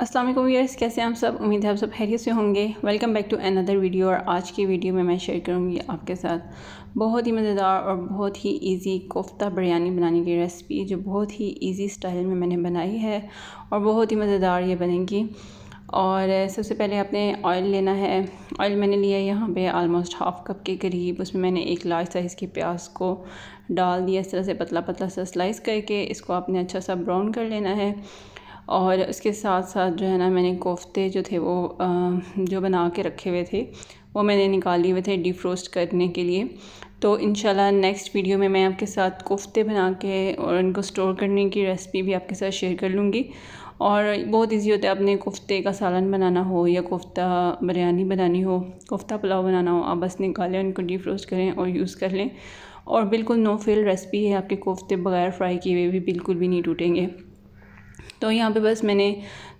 Aslam years कैसे हम सब उम्मीद है आप सब खैरियत से होंगे welcome back to another video और आज की वीडियो में मैं शेयर करूँगी आपके साथ बहुत ही मज़ेदार और बहुत ही इजी कोफ्ता बिरयानी बनाने की रेसिपी जो बहुत ही इजी स्टाइल में मैंने बनाई है और बहुत ही मज़ेदार ये बनेगी और सबसे पहले आपने ऑयल लेना है ऑयल मैंने लिया है यहाँ पर आलमोस्ट हाफ़ कप के करीब उसमें मैंने एक लार्ज साइज़ के प्याज को डाल दिया इस तरह से पतला पतला सा स्लाइस करके इसको आपने अच्छा सा ब्राउन कर लेना है और इसके साथ साथ जो है ना मैंने कोफ्ते जो थे वो जो बना के रखे हुए थे वो मैंने निकाले हुए थे डिफ्रोस्ट करने के लिए तो इन नेक्स्ट वीडियो में मैं आपके साथ कोफ्ते बना के और इनको स्टोर करने की रेसिपी भी आपके साथ शेयर कर लूँगी और बहुत इजी होता है आपने कोफ्ते का सालन बनाना हो या कोफ्ता बिरयानी बनानी हो कोफ्ता पुलाव बनाना हो आप बस निकालें उनको डीप रोस्ट करें और यूज़ कर लें और बिल्कुल नो फेल रेसिपी है आपके कोफ्ते बगैर फ्राई किए हुए भी बिल्कुल भी नहीं टूटेंगे तो यहाँ पे बस मैंने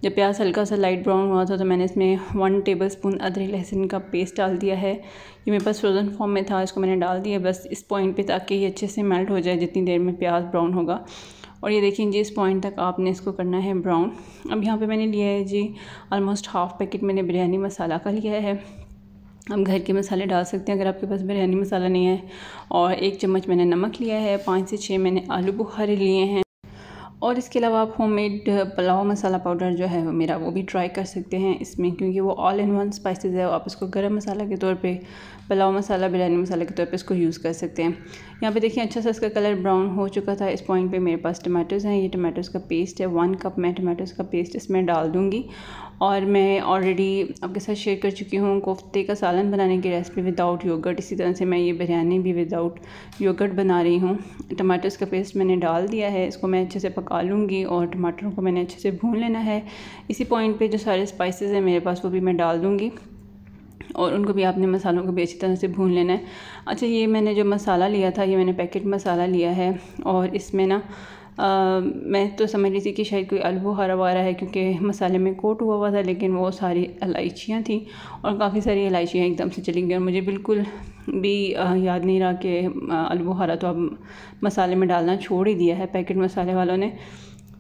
जब प्याज हल्का सा लाइट ब्राउन हुआ था तो मैंने इसमें वन टेबल स्पून अदरक लहसुन का पेस्ट डाल दिया है ये मेरे पास फ्रोज़न फॉर्म में था इसको मैंने डाल दिया बस इस पॉइंट पे ताकि ये अच्छे से मेल्ट हो जाए जितनी देर में प्याज ब्राउन होगा और ये देखिए जी इस पॉइंट तक आपने इसको करना है ब्राउन अब यहाँ पर मैंने लिया है जी ऑलमोस्ट हाफ़ पैकेट मैंने बिरयानी मसाला का लिया है आप घर के मसाले डाल सकते हैं अगर आपके पास बिरयानी मसाला नहीं है और एक चम्मच मैंने नमक लिया है पाँच से छः मैंने आलू बुखारे लिए हैं और इसके अलावा आप होममेड पुलाव मसाला पाउडर जो है मेरा वो भी ट्राई कर सकते हैं इसमें क्योंकि वो ऑल इन वन स्पाइसेस है आप इसको गरम मसाला के तौर पे पुलाव मसाला बिरयानी मसाला के तौर पे इसको यूज़ कर सकते हैं यहाँ पे देखिए अच्छा सा इसका कलर ब्राउन हो चुका था इस पॉइंट पे मेरे पास टमाटोज़ हैं ये टमाटोज़ का पेस्ट है वन कप मैं टमाटोज़ का पेस्ट इसमें डाल दूँगी और मैं ऑलरेडी आपके साथ शेयर कर चुकी हूँ कोफ्ते का सालन बनाने की रेसिपी विदाउट योगर्ट इसी तरह से मैं ये बिरयानी भी विदाउट योगर्ट बना रही हूँ टमाटर्स का पेस्ट मैंने डाल दिया है इसको मैं अच्छे से पका लूँगी और टमाटरों को मैंने अच्छे से भून लेना है इसी पॉइंट पर जो सारे स्पाइसेस हैं मेरे पास वो भी मैं डाल दूँगी और उनको भी आपने मसालों को भी अच्छी तरह से भून लेना है अच्छा ये मैंने जो मसाला लिया था ये मैंने पैकेट मसाला लिया है और इसमें ना मैं तो समझ रही थी कि शायद कोई अलबू हरा वारा है क्योंकि मसाले में कोट हुआ हुआ था लेकिन वो सारी इलायचियाँ थी और काफ़ी सारी इलायचियाँ एकदम से चली गई और मुझे बिल्कुल भी याद नहीं रहा कि आलू हरा तो अब मसाले में डालना छोड़ ही दिया है पैकेट मसाले वालों ने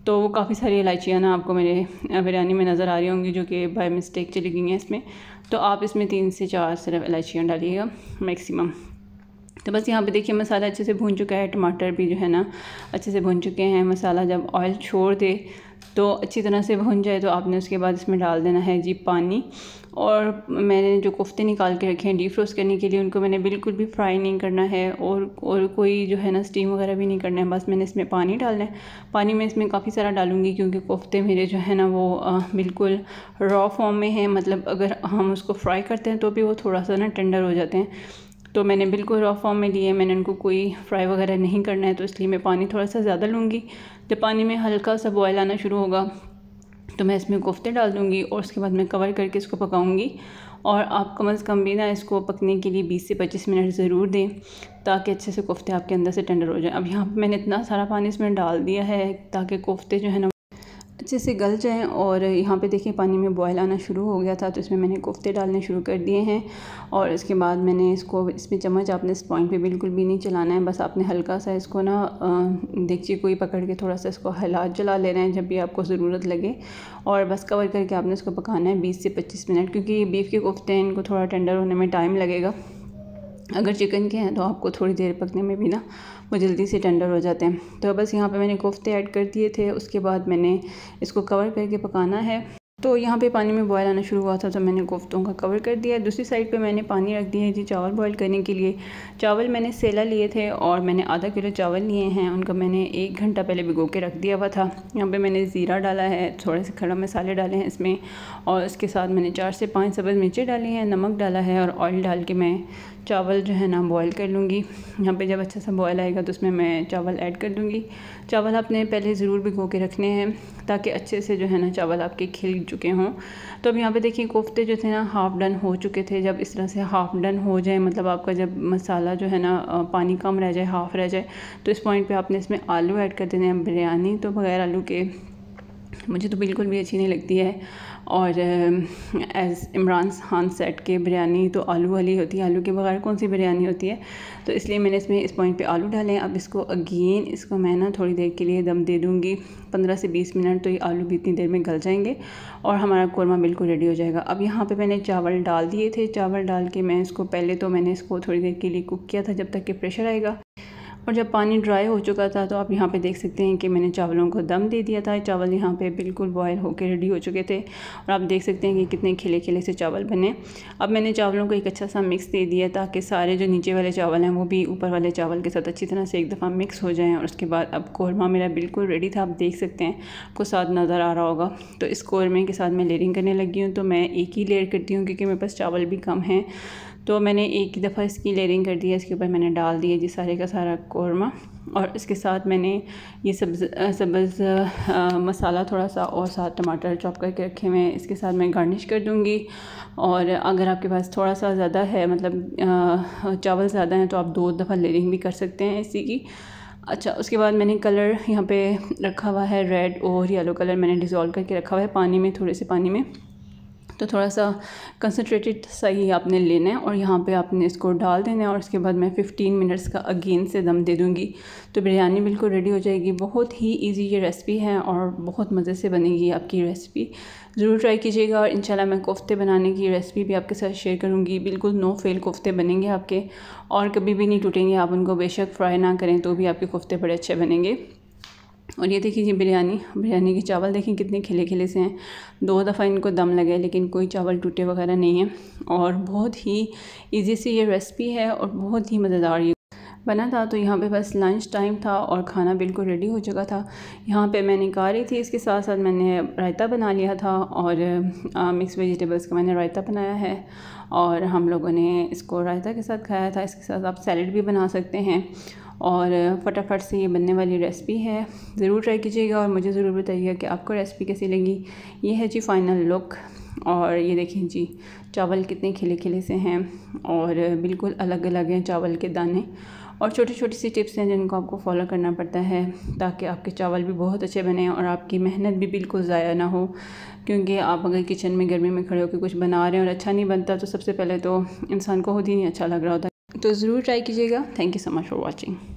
तो वो काफ़ी सारी इलायचियाँ ना आपको मेरे बिरयानी में नज़र आ रही होंगी जो कि बाई मिस्टेक चली गई हैं इसमें तो आप इसमें तीन से चार सिर्फ इलायचियाँ डालिएगा मैक्सिमम तो बस यहाँ पे देखिए मसाला अच्छे से भून चुका है टमाटर भी जो है ना अच्छे से भून चुके हैं मसाला जब ऑयल छोड़ दे तो अच्छी तरह से भुन जाए तो आपने उसके बाद इसमें डाल देना है जी पानी और मैंने जो कोफ्ते निकाल के रखे हैं डीप फ्रोस्ट करने के लिए उनको मैंने बिल्कुल भी फ्राई नहीं करना है और और कोई जो है ना स्टीम वगैरह भी नहीं करना है बस मैंने इसमें पानी डालना है पानी मैं इसमें काफ़ी सारा डालूंगी क्योंकि कोफ्ते मेरे जो है ना वो आ, बिल्कुल रॉ फॉर्म में है मतलब अगर हम उसको फ्राई करते हैं तो भी वो थोड़ा सा ना टेंडर हो जाते हैं तो मैंने बिल्कुल रॉ फॉर्म में लिए मैंने उनको कोई फ्राई वगैरह नहीं करना है तो इसलिए मैं पानी थोड़ा सा ज़्यादा लूँगी जब पानी में हल्का सा बॉयल आना शुरू होगा तो मैं इसमें कोफ्ते डाल दूँगी और उसके बाद मैं कवर करके इसको पकाऊँगी और आप कम अज़ कम भी ना इसको पकने के लिए 20 से 25 मिनट ज़रूर दें ताकि अच्छे से कोफ्ते आपके अंदर से टेंडर हो जाएं अब यहाँ पर मैंने इतना सारा पानी इसमें डाल दिया है ताकि कोफ्ते जो है ना अच्छे से गल जाएँ और यहाँ पे देखिए पानी में बॉयल आना शुरू हो गया था तो इसमें मैंने कोफ्ते डालने शुरू कर दिए हैं और इसके बाद मैंने इसको इसमें चम्मच आपने इस पॉइंट पे बिल्कुल भी नहीं चलाना है बस आपने हल्का सा इसको ना देखिए कोई पकड़ के थोड़ा सा इसको जला ले लेना है जब भी आपको ज़रूरत लगे और बस कवर करके आपने इसको पकाना है बीस से पच्चीस मिनट क्योंकि बीफ के कोफ्ते हैं इनको थोड़ा टेंडर होने में टाइम लगेगा अगर चिकन के हैं तो आपको थोड़ी देर पकने में भी ना वो जल्दी से टेंडर हो जाते हैं तो बस यहाँ पे मैंने कोफ्ते ऐड कर दिए थे उसके बाद मैंने इसको कवर करके पकाना है तो यहाँ पे पानी में बॉयल आना शुरू हुआ था तो मैंने कोफ्तों का कवर कर दिया दूसरी साइड पे मैंने पानी रख दिया है जी चावल बॉयल करने के लिए चावल मैंने सेला लिए थे और मैंने आधा किलो चावल लिए हैं उनका मैंने एक घंटा पहले भिगो के रख दिया हुआ था यहाँ पे मैंने ज़ीरा डाला है थोड़े से खड़ा मसाले डाले हैं इसमें और उसके साथ मैंने चार से पाँच सब्ज़ मिर्चें डाली हैं नमक डाला है और ऑयल डाल के मैं चावल जो है ना बॉईल कर लूँगी यहाँ पे जब अच्छा सा बॉईल आएगा तो उसमें मैं चावल ऐड कर लूँगी चावल आपने पहले ज़रूर भिगो के रखने हैं ताकि अच्छे से जो है ना चावल आपके खिल चुके हों तो अब यहाँ पे देखिए कोफ्ते जो थे ना हाफ़ डन हो चुके थे जब इस तरह से हाफ़ डन हो जाए मतलब आपका जब मसाला जो है ना पानी कम रह जाए हाफ़ रह जाए तो इस पॉइंट पर आपने इसमें आलू ऐड कर देने हैं बिरयानी तो बगैर आलू के मुझे तो बिल्कुल भी अच्छी नहीं लगती है और एज इमरान खान सेट के बिरयानी तो आलू वाली होती है आलू के बगैर कौन सी बिरयानी होती है तो इसलिए मैंने इसमें इस पॉइंट पे आलू डाले अब इसको अगेन इसको मैं ना थोड़ी देर के लिए दम दे दूँगी पंद्रह से बीस मिनट तो ये आलू भी इतनी देर में गल जाएंगे और हमारा कौरमा बिल्कुल रेडी हो जाएगा अब यहाँ पर मैंने चावल डाल दिए थे चावल डाल के मैं इसको पहले तो मैंने इसको थोड़ी देर के लिए कुक किया था जब तक कि प्रेशर आएगा और जब पानी ड्राई हो चुका था तो आप यहाँ पे देख सकते हैं कि मैंने चावलों को दम दे दिया था चावल यहाँ पे बिल्कुल बॉयल होकर रेडी हो चुके थे और आप देख सकते हैं कि कितने खिले खिले से चावल बने अब मैंने चावलों को एक अच्छा सा मिक्स दे दिया ताकि सारे जो नीचे वाले चावल हैं वो भी ऊपर वाले चावल के साथ अच्छी तरह से एक दफ़ा मिक्स हो जाएँ और उसके बाद अब कौरमा मेरा बिल्कुल रेडी था आप देख सकते हैं आपको साथ नज़र आ रहा होगा तो इस कौरमे के साथ मैं लेयरिंग करने लगी हूँ तो मैं एक ही लेयर करती हूँ क्योंकि मेरे पास चावल भी कम हैं तो मैंने एक ही दफ़ा इसकी लेयरिंग कर दी है इसके ऊपर मैंने डाल दिया जी सारे का सारा कौरमा और इसके साथ मैंने ये सब्ज सब्ज़ मसाला थोड़ा सा और साथ टमाटर चॉप करके रखे हुए हैं इसके साथ मैं गार्निश कर दूँगी और अगर आपके पास थोड़ा सा ज़्यादा है मतलब चावल ज़्यादा हैं तो आप दो दफ़ा लेयरिंग भी कर सकते हैं इसी की अच्छा उसके बाद मैंने कलर यहाँ पे रखा हुआ है रेड और येलो कलर मैंने डिज़ोल्व करके रखा हुआ है पानी में थोड़े से पानी में तो थोड़ा सा कंसनट्रेटेड सा ही आपने लेना है और यहाँ पे आपने इसको डाल देना है और उसके बाद मैं 15 मिनट्स का अगेन से दम दे दूँगी तो बिरयानी बिल्कुल रेडी हो जाएगी बहुत ही इजी ये रेसिपी है और बहुत मज़े से बनेगी आपकी रेसिपी ज़रूर ट्राई कीजिएगा और इंशाल्लाह मैं कोफ्ते बनाने की रेसिपी भी आपके साथ शेयर करूँगी बिल्कुल नो फेल कोफ्ते बनेंगे आपके और कभी भी नहीं टूटेंगे आप उनको बेशक फ्राई ना करें तो भी आपके कोफ्ते बड़े अच्छे बनेंगे और ये देखिए जी बिरयानी बिरयानी के चावल देखें कितने खिले खिले से हैं दो दफ़ा इनको दम लगे लेकिन कोई चावल टूटे वगैरह नहीं है और बहुत ही ईजी से ये रेसिपी है और बहुत ही मज़ेदार ये बना था तो यहाँ पे बस लंच टाइम था और खाना बिल्कुल रेडी हो चुका था यहाँ पे मैंने रही थी इसके साथ साथ मैंने रायता बना लिया था और मिक्स वेजिटेबल्स का मैंने रायता बनाया है और हम लोगों ने इसको रायता के साथ खाया था इसके साथ आप सैलड भी बना सकते हैं और फटाफट से ये बनने वाली रेसिपी है ज़रूर ट्राई कीजिएगा और मुझे ज़रूर बताइएगा कि आपको रेसिपी कैसी लगी ये है जी फाइनल लुक और ये देखें जी चावल कितने खिले खिले से हैं और बिल्कुल अलग अलग हैं चावल के दाने और छोटी छोटी सी टिप्स हैं जिनको आपको फॉलो करना पड़ता है ताकि आपके चावल भी बहुत अच्छे बने और आपकी मेहनत भी बिल्कुल ज़ाया ना हो क्योंकि आप अगर किचन में गर्मी में खड़े होकर कुछ बना रहे हैं और अच्छा नहीं बनता तो सबसे पहले तो इंसान को खुद ही नहीं अच्छा लग रहा होता तो ज़रूर ट्राई कीजिएगा thank you so much for watching